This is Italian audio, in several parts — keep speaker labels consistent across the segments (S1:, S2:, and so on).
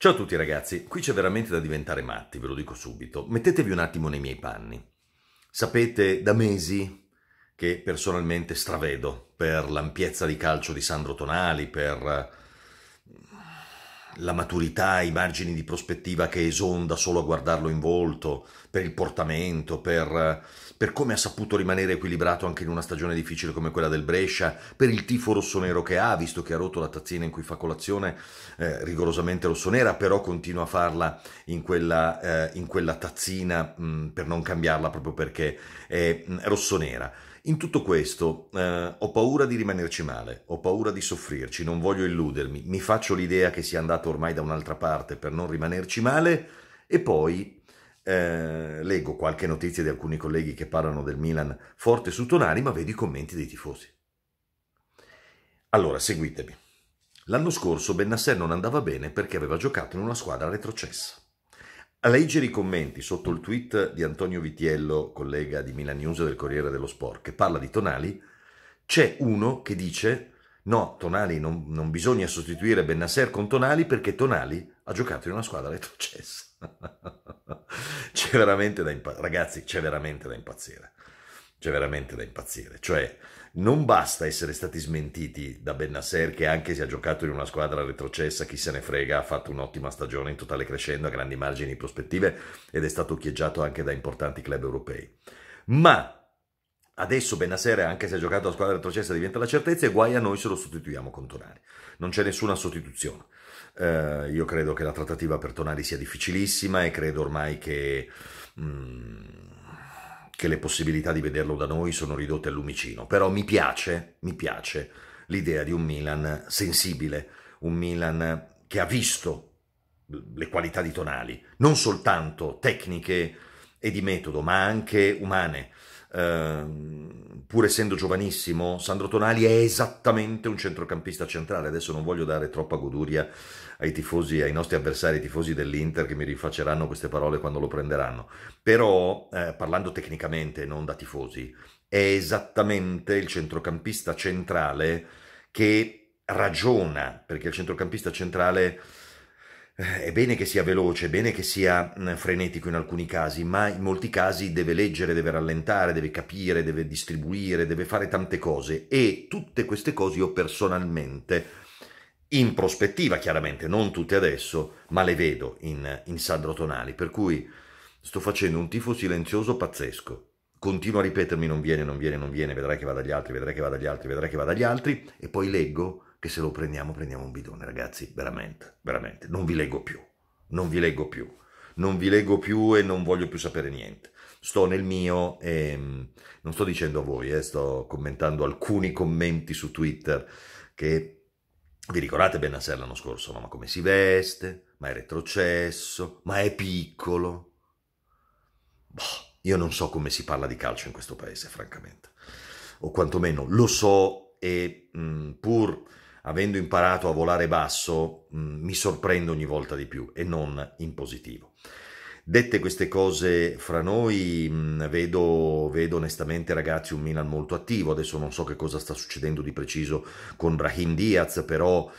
S1: Ciao a tutti ragazzi, qui c'è veramente da diventare matti, ve lo dico subito. Mettetevi un attimo nei miei panni. Sapete da mesi che personalmente stravedo per l'ampiezza di calcio di Sandro Tonali, per la maturità, i margini di prospettiva che esonda solo a guardarlo in volto, per il portamento, per, per come ha saputo rimanere equilibrato anche in una stagione difficile come quella del Brescia, per il tifo rossonero che ha, visto che ha rotto la tazzina in cui fa colazione, eh, rigorosamente rossonera, però continua a farla in quella, eh, in quella tazzina mh, mm, per non cambiarla proprio perché è mh, mm, rossonera. In tutto questo eh, ho paura di rimanerci male, ho paura di soffrirci, non voglio illudermi, mi faccio l'idea che sia andato tirato ormai da un'altra parte per non rimanerci male e poi eh, leggo qualche notizia di alcuni colleghi che parlano del Milan forte su Tonari, ma vedo i commenti dei tifosi. Allora, seguitemi. L'anno scorso Bennasser non andava bene perché aveva giocato in una squadra retrocessa. A leggere i commenti sotto il tweet di Antonio Vitiello, collega di Milan News del Corriere dello Sport, che parla di Tonali, c'è uno che dice No, Tonali non, non bisogna sostituire Bennasser con Tonali perché Tonali ha giocato in una squadra retrocessa. c'è veramente da impazzire, ragazzi, c'è veramente da impazzire. C'è veramente da impazzire. Cioè, non basta essere stati smentiti da Bennasser che anche se ha giocato in una squadra retrocessa, chi se ne frega, ha fatto un'ottima stagione in totale crescendo a grandi margini di prospettive ed è stato occhieggiato anche da importanti club europei. Ma Adesso Benasera, anche se ha giocato a squadra retrocessa, diventa la certezza e guai a noi se lo sostituiamo con Tonali. Non c'è nessuna sostituzione. Eh, io credo che la trattativa per Tonali sia difficilissima e credo ormai che, mh, mm, che le possibilità di vederlo da noi sono ridotte al lumicino. Però mi piace, mi piace l'idea di un Milan sensibile, un Milan che ha visto le qualità di Tonali, non soltanto tecniche e di metodo, ma anche umane ehm, pur essendo giovanissimo, Sandro Tonali è esattamente un centrocampista centrale. Adesso non voglio dare troppa goduria ai tifosi, ai nostri avversari ai tifosi dell'Inter che mi rifaceranno queste parole quando lo prenderanno. Però, eh, parlando tecnicamente, non da tifosi, è esattamente il centrocampista centrale che ragiona, perché il centrocampista centrale eh, è bene che sia veloce, è bene che sia frenetico in alcuni casi, ma in molti casi deve leggere, deve rallentare, deve capire, deve distribuire, deve fare tante cose e tutte queste cose io personalmente, in prospettiva chiaramente, non tutte adesso, ma le vedo in, in Sandro Tonali, per cui sto facendo un tifo silenzioso pazzesco. Continuo a ripetermi non viene, non viene, non viene, vedrai che va dagli altri, vedrai che va dagli altri, vedrai che va dagli altri e poi leggo che se lo prendiamo prendiamo un bidone, ragazzi, veramente, veramente, non vi leggo più, non vi leggo più, non vi leggo più e non voglio più sapere niente. Sto nel mio e ehm, non sto dicendo a voi, eh, sto commentando alcuni commenti su Twitter che vi ricordate Benassè l'anno scorso, no? ma come si veste, ma è retrocesso, ma è piccolo. Boh, io non so come si parla di calcio in questo paese, francamente. O quantomeno lo so e mh, mm, pur avendo imparato a volare basso, mh, mm, mi sorprendo ogni volta di più e non in positivo. Dette queste cose fra noi, mh, mm, vedo, vedo, onestamente ragazzi un Milan molto attivo, adesso non so che cosa sta succedendo di preciso con Brahim Diaz, però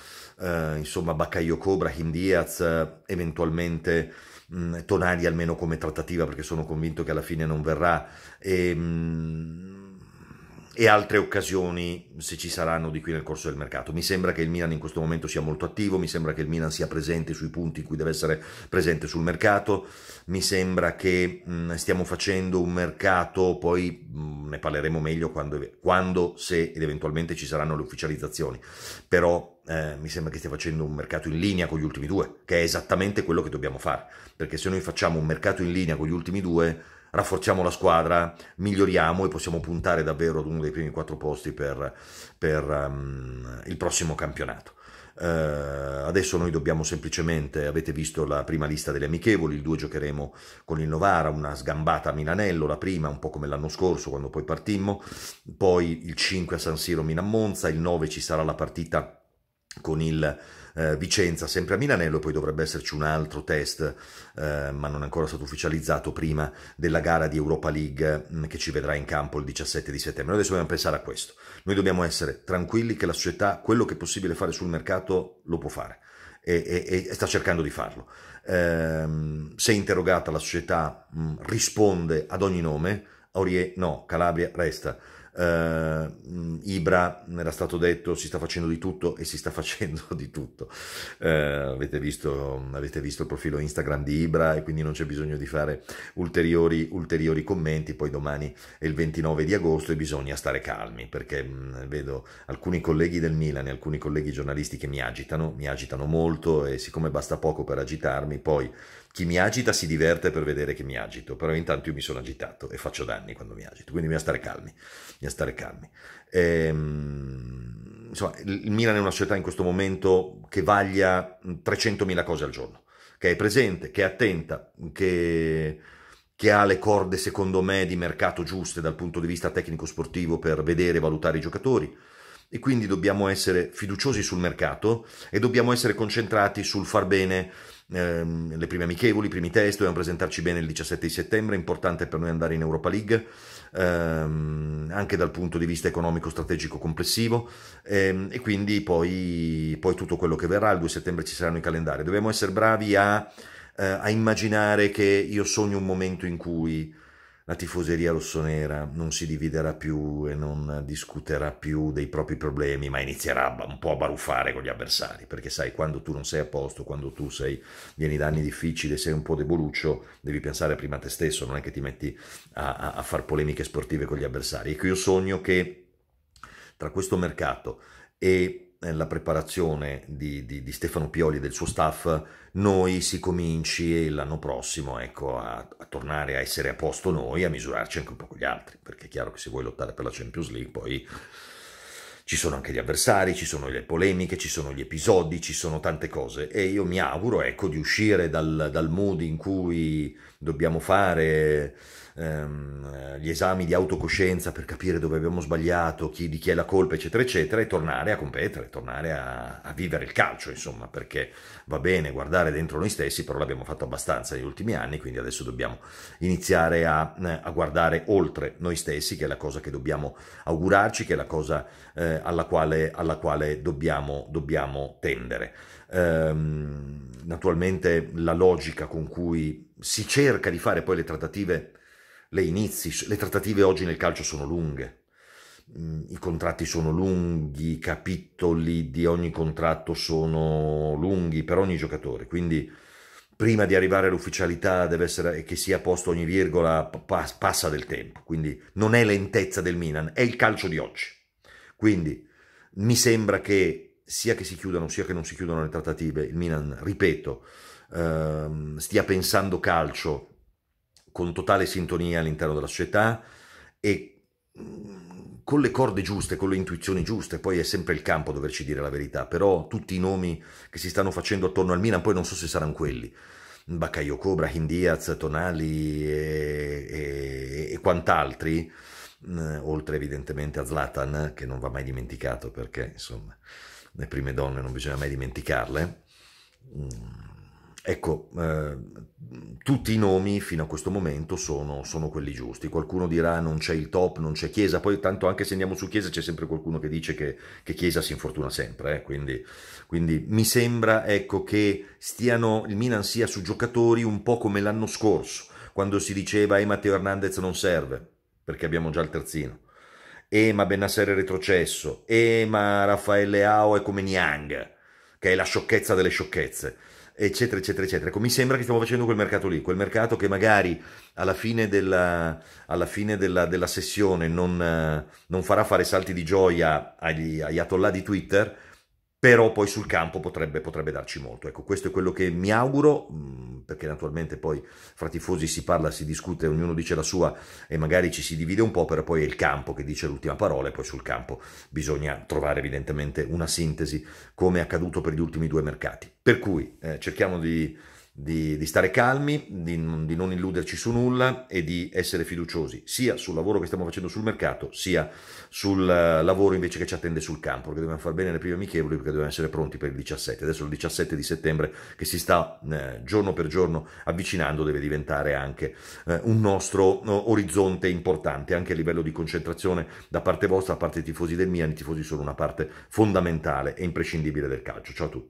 S1: eh, insomma Bakayoko, Brahim Diaz, eventualmente mh, mm, Tonali almeno come trattativa perché sono convinto che alla fine non verrà. E, e altre occasioni se ci saranno di qui nel corso del mercato. Mi sembra che il Milan in questo momento sia molto attivo, mi sembra che il Milan sia presente sui punti in cui deve essere presente sul mercato, mi sembra che mh, stiamo facendo un mercato, poi mh, ne parleremo meglio quando, quando, se ed eventualmente ci saranno le ufficializzazioni, però eh, mi sembra che stia facendo un mercato in linea con gli ultimi due, che è esattamente quello che dobbiamo fare, perché se noi facciamo un mercato in linea con gli ultimi due rafforziamo la squadra, miglioriamo e possiamo puntare davvero ad uno dei primi quattro posti per, per um, il prossimo campionato. Uh, adesso noi dobbiamo semplicemente, avete visto la prima lista delle amichevoli, il 2 giocheremo con il Novara, una sgambata a Milanello, la prima un po' come l'anno scorso quando poi partimmo, poi il 5 a San Siro Milan Monza, il 9 ci sarà la partita con il eh, Vicenza, sempre a Milanello, poi dovrebbe esserci un altro test, eh, ma non è ancora stato ufficializzato, prima della gara di Europa League mh, mm, che ci vedrà in campo il 17 di settembre. Noi adesso dobbiamo pensare a questo. Noi dobbiamo essere tranquilli che la società, quello che è possibile fare sul mercato, lo può fare e, e, e sta cercando di farlo. Eh, se interrogata la società mh, mm, risponde ad ogni nome, Aurie no, Calabria resta. Uh, Ibra, era stato detto, si sta facendo di tutto e si sta facendo di tutto. Uh, avete, visto, avete, visto, il profilo Instagram di Ibra e quindi non c'è bisogno di fare ulteriori, ulteriori, commenti. Poi domani è il 29 di agosto e bisogna stare calmi perché mh, mm, vedo alcuni colleghi del Milan e alcuni colleghi giornalisti che mi agitano, mi agitano molto e siccome basta poco per agitarmi, poi chi mi agita si diverte per vedere che mi agito, però intanto io mi sono agitato e faccio danni quando mi agito, quindi bisogna stare calmi, bisogna stare calmi. Ehm, insomma, il Milan è una società in questo momento che vaglia 300.000 mm, cose al giorno, che è presente, che è attenta, che che ha le corde, secondo me, di mercato giuste dal punto di vista tecnico-sportivo per vedere e valutare i giocatori, e quindi dobbiamo essere fiduciosi sul mercato e dobbiamo essere concentrati sul far bene ehm, le prime amichevoli, i primi test, dobbiamo presentarci bene il 17 di settembre, è importante per noi andare in Europa League. Ehm, anche dal punto di vista economico strategico complessivo ehm, e quindi poi, poi, tutto quello che verrà il 2 settembre ci saranno i calendari dobbiamo essere bravi a, eh, a immaginare che io sogno un momento in cui la tifoseria rossonera non si dividerà più e non discuterà più dei propri problemi, ma inizierà un po' a baruffare con gli avversari, perché sai, quando tu non sei a posto, quando tu sei, vieni da anni difficili, sei un po' deboluccio, devi pensare prima a te stesso, non è che ti metti a, a, a fare polemiche sportive con gli avversari. Ecco, io sogno che tra questo mercato e la preparazione di, di, di, Stefano Pioli e del suo staff noi si cominci l'anno prossimo ecco, a, a, tornare a essere a posto noi, a misurarci anche un po' con gli altri, perché è chiaro che se vuoi lottare per la Champions League poi ci sono anche gli avversari, ci sono le polemiche, ci sono gli episodi, ci sono tante cose e io mi auguro ecco, di uscire dal, dal mood in cui dobbiamo fare ehm, gli esami di autocoscienza per capire dove abbiamo sbagliato, chi, di chi è la colpa, eccetera, eccetera, e tornare a competere, tornare a, a vivere il calcio, insomma, perché va bene guardare dentro noi stessi, però l'abbiamo fatto abbastanza negli ultimi anni, quindi adesso dobbiamo iniziare a, eh, a guardare oltre noi stessi, che è la cosa che dobbiamo augurarci, che è la cosa eh, alla, quale, alla, quale, dobbiamo, dobbiamo tendere. Ehm, naturalmente la logica con cui si cerca di fare poi le trattative le inizi, le trattative oggi nel calcio sono lunghe, mm, i contratti sono lunghi, i capitoli di ogni contratto sono lunghi per ogni giocatore, quindi prima di arrivare all'ufficialità deve essere che sia posto ogni virgola passa del tempo, quindi non è lentezza del Milan, è il calcio di oggi. Quindi mi sembra che sia che si chiudano sia che non si chiudano le trattative, il Milan, ripeto, ehm, stia pensando calcio con totale sintonia all'interno della società e mm, con le corde giuste, con le intuizioni giuste, poi è sempre il campo a doverci dire la verità, però tutti i nomi che si stanno facendo attorno al Milan poi non so se saranno quelli. Bakayoko, Brahim Diaz, Tonali e, e, e quant'altri, mm, oltre evidentemente a Zlatan, che non va mai dimenticato perché insomma le prime donne non bisogna mai dimenticarle. Mm. Ecco, eh, tutti i nomi fino a questo momento sono, sono, quelli giusti. Qualcuno dirà non c'è il top, non c'è Chiesa, poi tanto anche se andiamo su Chiesa c'è sempre qualcuno che dice che, che Chiesa si infortuna sempre, eh? quindi, quindi, mi sembra ecco, che stiano, il Milan sia su giocatori un po' come l'anno scorso, quando si diceva e eh, Matteo Hernandez non serve, perché abbiamo già il terzino, e eh, ma Bennassere è retrocesso, e eh, ma Raffaele Ao è come Niang, che è la sciocchezza delle sciocchezze eccetera, eccetera, eccetera. Ecco, mi sembra che stiamo facendo quel mercato lì, quel mercato che magari alla fine della, alla fine della, della sessione non, eh, non, farà fare salti di gioia agli, agli atollà di Twitter, però poi sul campo potrebbe, potrebbe, darci molto. Ecco, questo è quello che mi auguro, mm, perché naturalmente poi fra tifosi si parla, si discute, ognuno dice la sua e magari ci si divide un po', però poi è il campo che dice l'ultima parola e poi sul campo bisogna trovare evidentemente una sintesi, come è accaduto per gli ultimi due mercati. Per cui eh, cerchiamo di di, di stare calmi, di, di, non illuderci su nulla e di essere fiduciosi sia sul lavoro che stiamo facendo sul mercato, sia sul eh, lavoro invece che ci attende sul campo, perché dobbiamo far bene le prime amichevoli, perché dobbiamo essere pronti per il 17. Adesso il 17 di settembre che si sta eh, giorno per giorno avvicinando deve diventare anche eh, un nostro no, orizzonte importante, anche a livello di concentrazione da parte vostra, da parte dei tifosi del Milan, i tifosi sono una parte fondamentale e imprescindibile del calcio. Ciao a tutti.